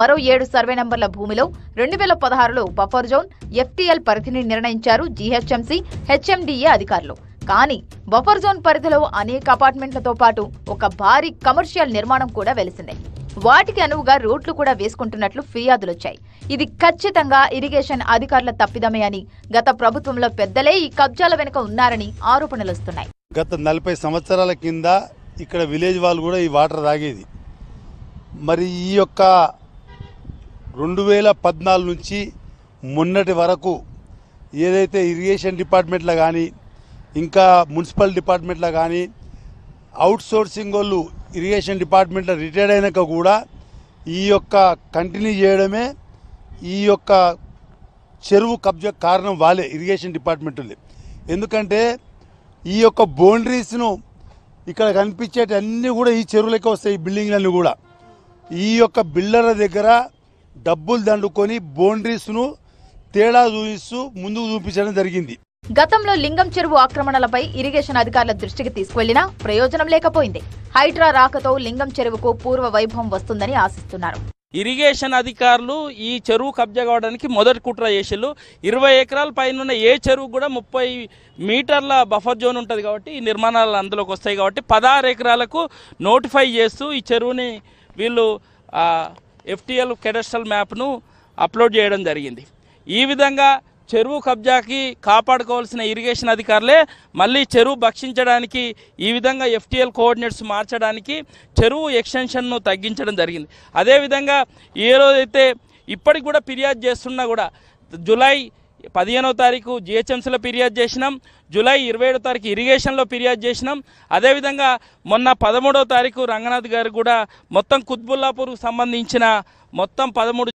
మరో ఏడు సర్వే నంబర్ల భూమిలో రెండు వేల పదహారులో బఫర్ జోన్ ఎఫ్టీఎల్ పరిధిని నిర్ణయించారు జీహెచ్ఎంసీ హెచ్ఎండిఏ అధికారులు కానీ బఫర్ జోన్ పరిధిలో అనేక అపార్ట్మెంట్లతో పాటు ఒక భారీ కమర్షియల్ నిర్మాణం కూడా వెలిసింది వాటికి అనువుగా రోడ్లు కూడా వేసుకుంటున్నట్లు ఫిర్యాదులొచ్చాయి ఇది ఖచ్చితంగా ఇరిగేషన్ అధికారుల తప్పిదమే అని గత ప్రభుత్వంలో పెద్దలే ఈ కబ్జాల వెనుక ఉన్నారని ఆరోపణలు వస్తున్నాయి గత నలభై సంవత్సరాల కింద ఇక్కడ విలేజ్ వాళ్ళు కూడా ఈ వాటర్ తాగేది మరి ఈ యొక్క రెండు వేల పద్నాలుగు నుంచి మొన్నటి వరకు ఏదైతే ఇరిగేషన్ డిపార్ట్మెంట్లో కానీ ఇంకా మున్సిపల్ డిపార్ట్మెంట్లో కానీ అవుట్ సోర్సింగ్ వాళ్ళు ఇరిగేషన్ డిపార్ట్మెంట్లో రిటైర్డ్ అయినాక కూడా ఈ యొక్క కంటిన్యూ చేయడమే ఈ యొక్క చెరువు కబ్జా కారణం వాళ్ళే ఇరిగేషన్ డిపార్ట్మెంట్ ఎందుకంటే ఈ యొక్క బౌండరీస్ను ఇక్కడ కనిపించేటన్నీ కూడా ఈ చెరువులకే వస్తాయి ఈ బిల్డింగ్లన్నీ కూడా ఈ యొక్క బిల్డర్ల దగ్గర డబ్బులు దండుకొని ను తేడా చూపిస్తూ ముందుకు చూపించడం జరిగింది గతంలో లింగం చెరువు ఆక్రమణలపై ఇరిగేషన్ అధికారుల దృష్టికి తీసుకువెళ్లినా ప్రయోజనం లేకపోయింది హైడ్రా రాకతో లింగం చెరువుకు పూర్వ వైభవం వస్తుందని ఆశిస్తున్నారు ఇరిగేషన్ అధికారులు ఈ చెరువు కబ్జా కావడానికి మొదటి కుట్ర చేసిళ్ళు ఇరవై ఎకరాల పైన ఏ చెరువు కూడా ముప్పై మీటర్ల బఫర్ జోన్ ఉంటుంది కాబట్టి ఈ నిర్మాణాలు అందులోకి వస్తాయి కాబట్టి పదహారు ఎకరాలకు నోటిఫై చేస్తూ ఈ చెరువుని వీళ్ళు ఎఫ్టీఎల్ కెడస్ట్రల్ మ్యాప్ను అప్లోడ్ చేయడం జరిగింది ఈ విధంగా చెరువు కబ్జాకి కాపాడుకోవాల్సిన ఇరిగేషన్ అధికారులే మళ్ళీ చెరువు భక్షించడానికి ఈ విధంగా ఎఫ్టీఎల్ కోఆర్డినేట్స్ మార్చడానికి చెరువు ఎక్స్టెన్షన్ను తగ్గించడం జరిగింది అదేవిధంగా ఏ రోజైతే ఇప్పటికి కూడా ఫిర్యాదు చేస్తున్నా కూడా జులై పదిహేనో తారీఖు జిహెచ్ఎంసీలో ఫిర్యాదు చేసినాం జూలై ఇరవై ఏడో తారీఖు ఇరిగేషన్లో ఫిర్యాదు చేసినాం అదేవిధంగా మొన్న పదమూడో తారీఖు రంగనాథ్ గారు కూడా మొత్తం కుత్బుల్లాపూర్కు సంబంధించిన మొత్తం పదమూడు